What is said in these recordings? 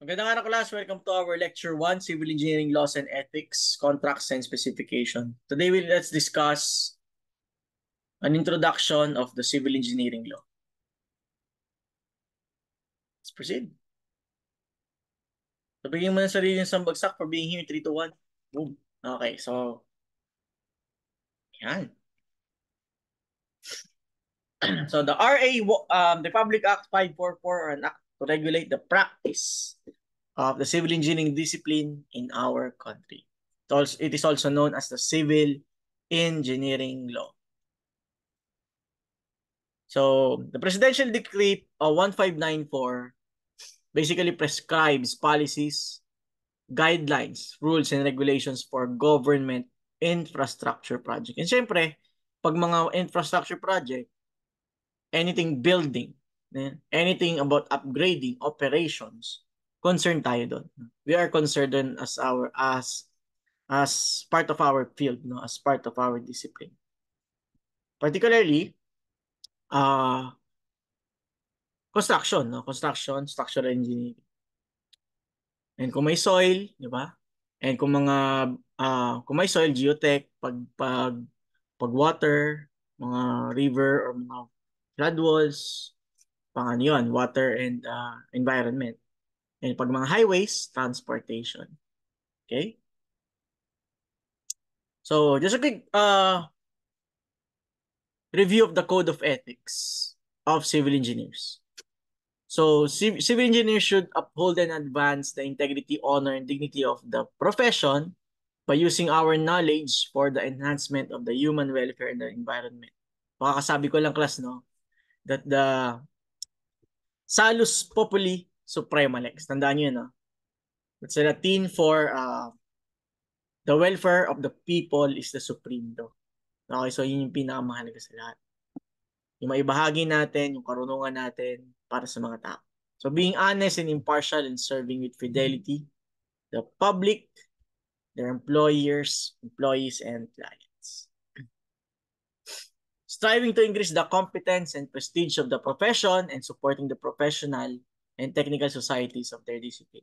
Magandang araw class. Welcome to our lecture 1, Civil Engineering Laws and Ethics, Contracts and Specification. Today we let's discuss an introduction of the civil engineering law. Let's proceed. Sabigin mo na sarili ng sambagsak for being here 3 to 1. Boom. Okay, so yan. So the RA um the Public Act 544 or an Act to regulate the practice of the civil engineering discipline in our country. it is also known as the Civil Engineering Law. So the Presidential Decree uh, 1594 basically prescribes policies, guidelines, rules, and regulations for government infrastructure project. And syempre, pag mga infrastructure project, anything building, anything about upgrading operations, concerned tayo doon. We are concerned as our as as part of our field, no, as part of our discipline. Particularly, uh, construction, no? construction, structural engineering. And kung may soil, di ba? And kung mga uh, kung may soil, geotech, pag pag pag water, mga river or mga flood walls, pang ano yun, water and uh, environment. And pag mga highways, transportation. Okay? So, just a quick uh, review of the Code of Ethics of Civil Engineers. So, civil engineers should uphold and advance the integrity, honor, and dignity of the profession by using our knowledge for the enhancement of the human welfare and the environment. Pakakasabi ko lang, class, no? That the Salus Populi Suprema Lex. Tandaan nyo yun, no? It's a Latin for uh, the welfare of the people is the supreme law. Okay, so yun yung pinakamahalaga sa lahat. Yung maibahagi natin, yung karunungan natin para sa mga tao. So being honest and impartial and serving with fidelity the public, their employers, employees, and clients striving to increase the competence and prestige of the profession and supporting the professional and technical societies of their discipline.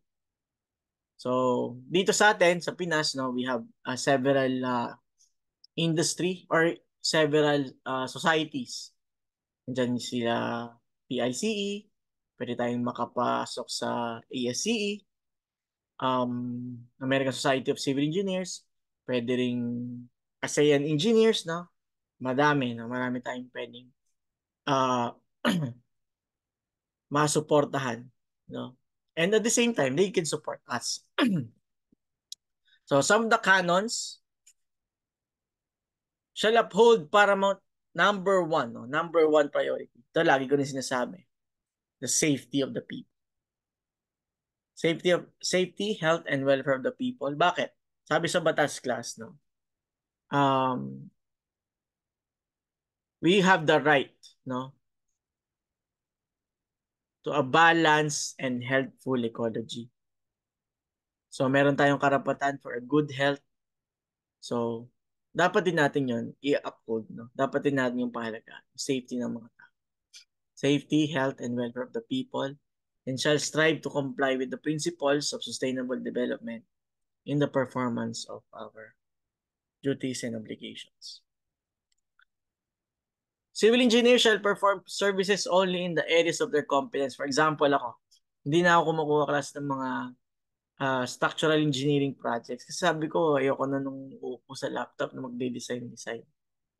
So, dito sa atin, sa Pinas, no, we have uh, several uh, industry or several uh, societies. Diyan sila PICE, pwede tayong makapasok sa ASCE, um, American Society of Civil Engineers, pwede rin ASEAN Engineers, no? madami, no? marami tayong pending uh, ah, masuportahan. No? And at the same time, they can support us. so some of the canons shall uphold paramount number one, no? number one priority. Ito lagi ko na sinasabi. The safety of the people. Safety of safety, health, and welfare of the people. Bakit? Sabi sa batas class, no? Um, we have the right no to a balanced and healthful ecology so meron tayong karapatan for a good health so dapat din natin yon i-uphold no dapat din natin yung pahalaga safety ng mga tao safety health and welfare of the people and shall strive to comply with the principles of sustainable development in the performance of our duties and obligations Civil engineers shall perform services only in the areas of their competence. For example, ako, hindi na ako kumukuha class ng mga uh, structural engineering projects. Kasi sabi ko, ayoko na nung upo sa laptop na magde-design-design.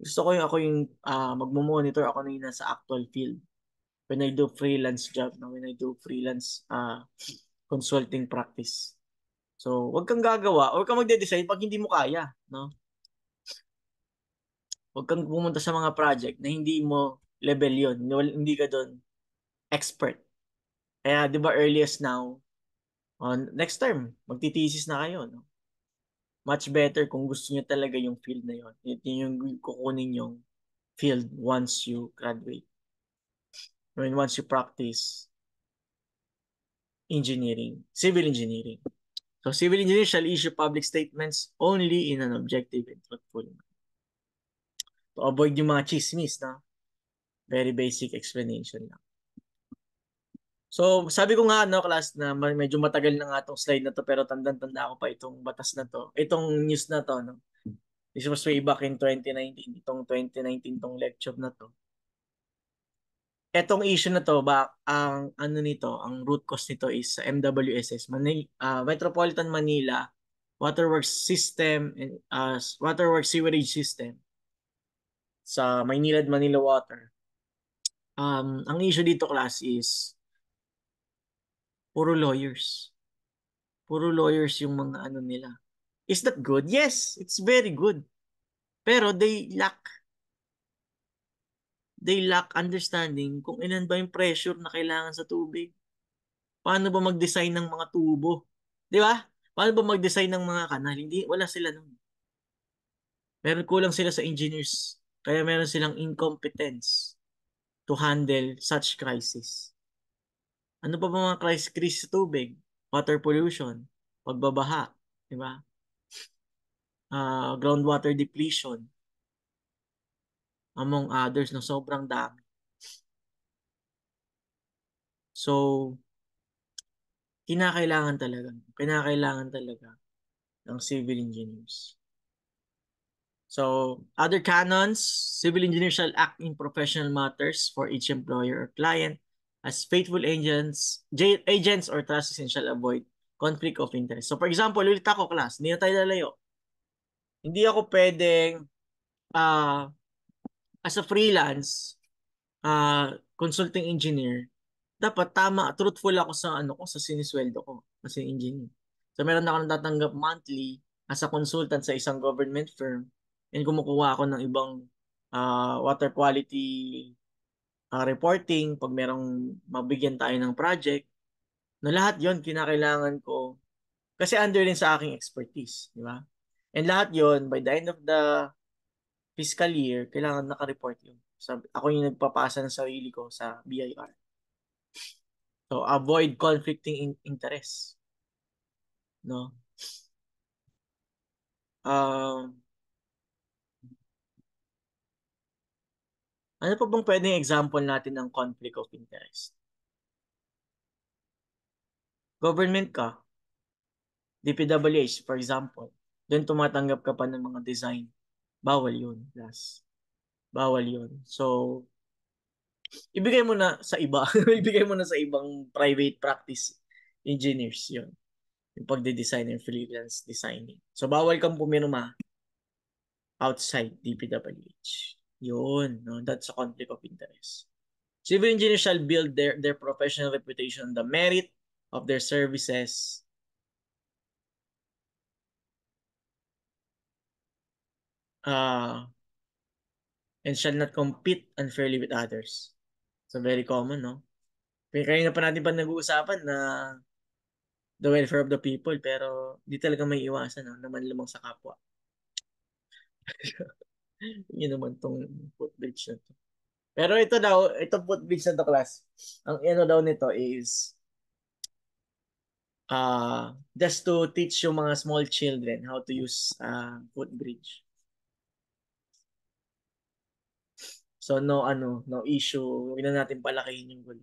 Gusto ko yung ako yung uh, magmo-monitor ako na yung nasa actual field. When I do freelance job, na when I do freelance uh, consulting practice. So, wag kang gagawa, wag kang magde-design pag hindi mo kaya, no? Huwag kang pumunta sa mga project na hindi mo level yon Hindi ka doon expert. Kaya, di ba, earliest now, on oh, next term, magtitesis na kayo. No? Much better kung gusto niyo talaga yung field na yon Ito yung kukunin yung field once you graduate. I mean, once you practice engineering, civil engineering. So, civil engineers shall issue public statements only in an objective and truthful manner to avoid yung mga chismis, no? Very basic explanation lang. So, sabi ko nga, no, class, na medyo matagal na nga itong slide na to pero tandang-tanda ako pa itong batas na to. Itong news na to, no? This was way back in 2019. Itong 2019, itong lecture na to. Etong issue na to, back, ang ano nito, ang root cause nito is sa MWSS, Manila, uh, Metropolitan Manila Waterworks System, and, uh, Waterworks Sewerage System sa Maynilad Manila Water. Um, ang issue dito class is puro lawyers. Puro lawyers yung mga ano nila. Is that good? Yes, it's very good. Pero they lack they lack understanding kung ilan ba yung pressure na kailangan sa tubig. Paano ba mag-design ng mga tubo? 'Di ba? Paano ba mag-design ng mga kanal? Hindi wala sila noon. Meron kulang sila sa engineers. Kaya meron silang incompetence to handle such crisis. Ano pa ba mga crisis? Crisis tubig, water pollution, pagbabaha, di ba? Uh, groundwater depletion, among others na no, sobrang dami. So, kinakailangan talaga, kinakailangan talaga ng civil engineers. So, other canons, civil engineers shall act in professional matters for each employer or client as faithful agents, agents or trustees shall avoid conflict of interest. So, for example, ulit ako class, hindi na tayo lalayo. Hindi ako pwedeng uh, as a freelance uh, consulting engineer, dapat tama, truthful ako sa ano ko, sa sinisweldo ko as an engineer. So, meron na ako natatanggap monthly as a consultant sa isang government firm and kumukuha ako ng ibang uh, water quality uh, reporting, pag merong mabigyan tayo ng project, no lahat 'yon kinakailangan ko kasi under din sa aking expertise, di ba? And lahat 'yon by the end of the fiscal year, kailangan naka-report 'yon. So, ako yung nagpapasa ng sarili ko sa BIR. So, avoid conflicting in- interest. No? Um, uh, Ano po bang pwedeng example natin ng conflict of interest? Government ka, DPWH for example, doon tumatanggap ka pa ng mga design. Bawal yun, plus. Bawal yun. So, ibigay mo na sa iba. ibigay mo na sa ibang private practice engineers yun. Yung pagde-design and freelance designing. So, bawal kang pumirma outside DPWH. Yun, no? that's a conflict of interest. Civil engineers shall build their, their professional reputation on the merit of their services uh, and shall not compete unfairly with others. So very common, no? Kaya na pa natin pa nag-uusapan na the welfare of the people pero di talaga may iwasan no? naman lamang sa kapwa. Inuman tong footbridge na to. Pero ito daw, itong footbridge na to class, ang ano daw nito is uh, just to teach yung mga small children how to use uh, ah, footbridge. So no ano, no issue. Huwag na natin palakihin yung goal.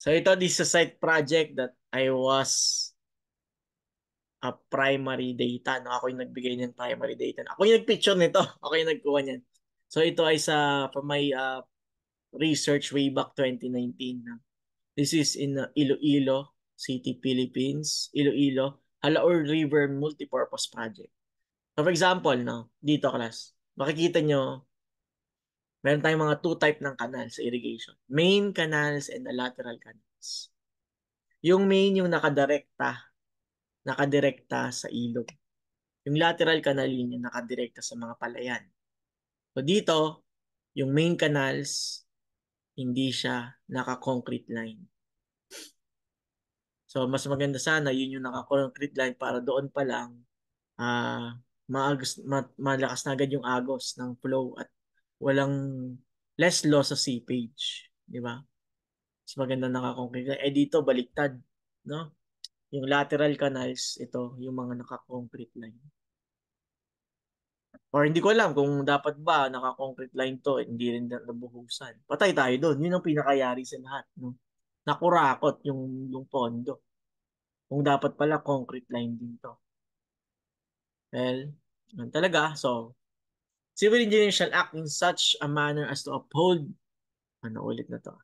So ito, this is a side project that I was uh, primary data. No? Ako yung nagbigay ng primary data. Ako yung nagpicture nito. Ako yung nagkuha niyan. So ito ay sa from my uh, ah, research way back 2019. No? This is in uh, Iloilo City, Philippines. Iloilo. Halaor River Multipurpose Project. So for example, no, dito class, makikita nyo, meron tayong mga two type ng kanal sa irrigation. Main canals and lateral canals. Yung main yung nakadirekta nakadirekta sa ilog. Yung lateral canal yun yung nakadirekta sa mga palayan. So dito, yung main canals, hindi siya naka-concrete line. So mas maganda sana yun yung naka-concrete line para doon pa lang uh, ah, maagos, ma- malakas na agad yung agos ng flow at walang less loss sa seepage, di ba? Mas maganda naka-concrete line. Eh dito baliktad, no? Yung lateral canals, ito, yung mga naka-concrete line. Or hindi ko alam kung dapat ba naka-concrete line to, hindi rin nabuhusan. Patay tayo doon. Yun ang pinakayari sa lahat. No? Nakurakot yung, yung pondo. Kung dapat pala concrete line din to. Well, yun talaga. So, civil engineering shall act in such a manner as to uphold ano ulit na to?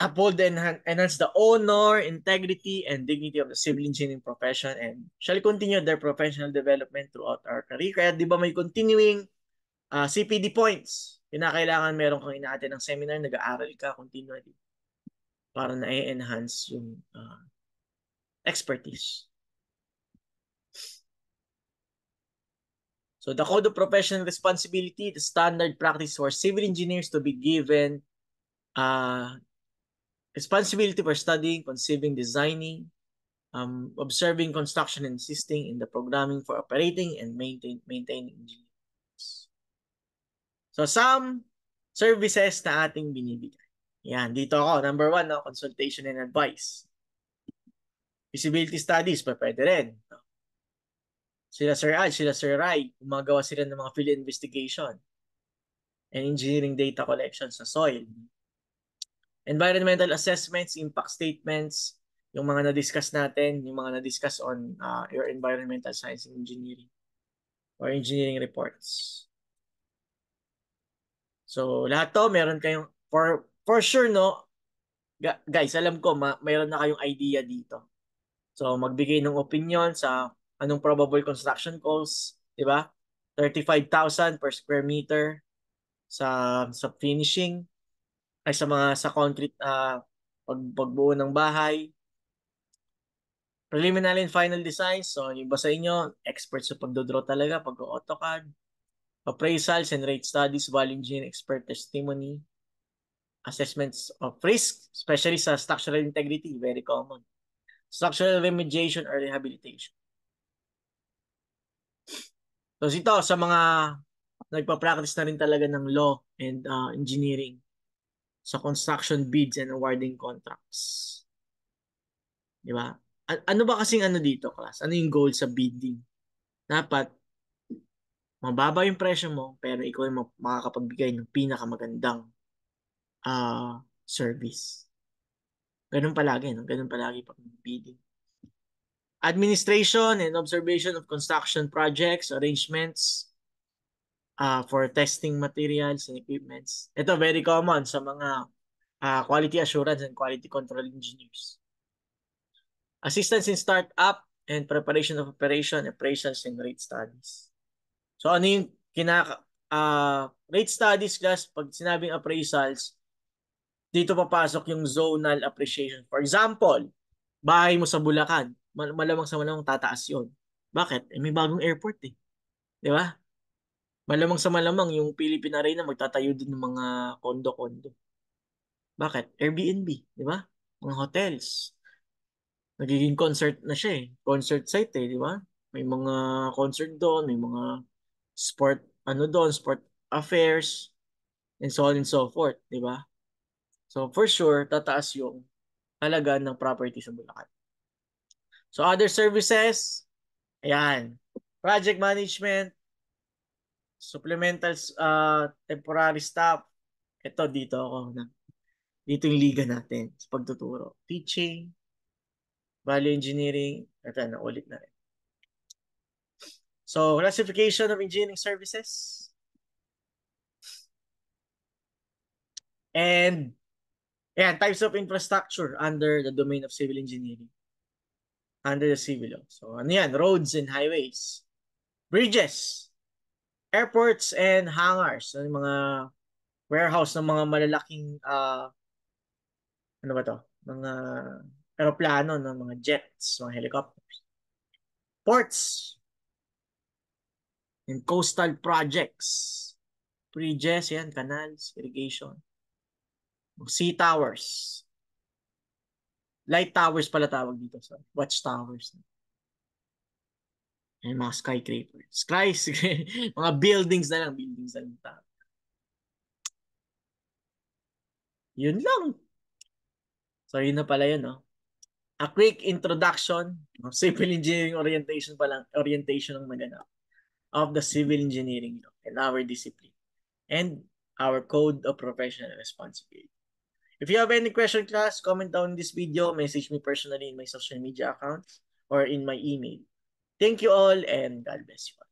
uphold and enhance the honor, integrity, and dignity of the civil engineering profession and shall continue their professional development throughout our career. Kaya di ba may continuing uh, ah, CPD points? Kinakailangan meron kang inaate ng seminar, nag-aaral ka continually para na-enhance yung uh, expertise. So the Code of Professional Responsibility, the standard practice for civil engineers to be given uh, responsibility for studying, conceiving, designing, um, observing construction and assisting in the programming for operating and maintain, maintaining engineers. So some services na ating binibigay. Yan, dito ako. Number one, no, consultation and advice. Feasibility studies, pa pwede rin. No? Sila Sir Ad, sila Sir Rai, gumagawa sila ng mga field investigation and engineering data collections sa soil. environmental assessments, impact statements, yung mga na-discuss natin, yung mga na-discuss on uh, your environmental science and engineering or engineering reports. So, lahat to, meron kayong, for, for sure, no, guys, alam ko, ma mayroon na kayong idea dito. So, magbigay ng opinion sa anong probable construction cost, di ba? 35,000 per square meter sa sa finishing ay sa mga sa concrete uh, pag, pagbuo ng bahay. Preliminary and final design. So, yung iba sa inyo, experts sa pagdodraw talaga, pag-AutoCAD, appraisals and rate studies, value engineering expert testimony, assessments of risk, especially sa structural integrity, very common. Structural remediation or rehabilitation. So, ito, sa mga nagpa-practice na rin talaga ng law and uh, engineering, sa construction bids and awarding contracts. Di ba? ano ba kasing ano dito, class? Ano yung goal sa bidding? Dapat, mababa yung presyo mo, pero ikaw yung makakapagbigay ng pinakamagandang uh, service. Ganun palagi, no? Ganun palagi pag bidding. Administration and observation of construction projects, arrangements, uh, for testing materials and equipments. Ito very common sa mga uh, quality assurance and quality control engineers. Assistance in startup and preparation of operation, appraisals, and rate studies. So ano yung kinaka, uh, rate studies class, pag sinabing appraisals, dito papasok yung zonal appreciation. For example, bahay mo sa Bulacan, malamang sa malamang tataas yun. Bakit? Eh, may bagong airport eh. Di ba? Malamang sa malamang yung Philippine Arena magtatayo din ng mga kondo-kondo. Bakit? Airbnb, di ba? Mga hotels. Nagiging concert na siya eh. Concert site eh, di ba? May mga concert doon, may mga sport, ano doon, sport affairs, and so on and so forth, di ba? So for sure, tataas yung halaga ng property sa Bulacan. So other services, ayan, project management, supplemental uh, ah, temporary staff. Ito, dito ako. Na, dito yung liga natin sa pagtuturo. Teaching, value engineering, at ano, ulit na rin. So, classification of engineering services. And, yeah, types of infrastructure under the domain of civil engineering. Under the civil law. So, ano yan? Roads and highways. Bridges airports and hangars, so yung mga warehouse ng mga malalaking uh, ano ba to? Mga aeroplano ng mga jets, mga helicopters. Ports and coastal projects. Bridges, yan, canals, irrigation. Sea towers. Light towers pala tawag dito sa watch towers. Yung mga skyscrapers. Skyscraper. mga buildings na lang. Buildings na lang. Yun lang. So, yun na pala yun, no? A quick introduction of civil engineering orientation pa lang, orientation ang naganap of the civil engineering law and our discipline and our code of professional responsibility. If you have any question, class, comment down in this video, message me personally in my social media accounts or in my email. Thank you all and God bless you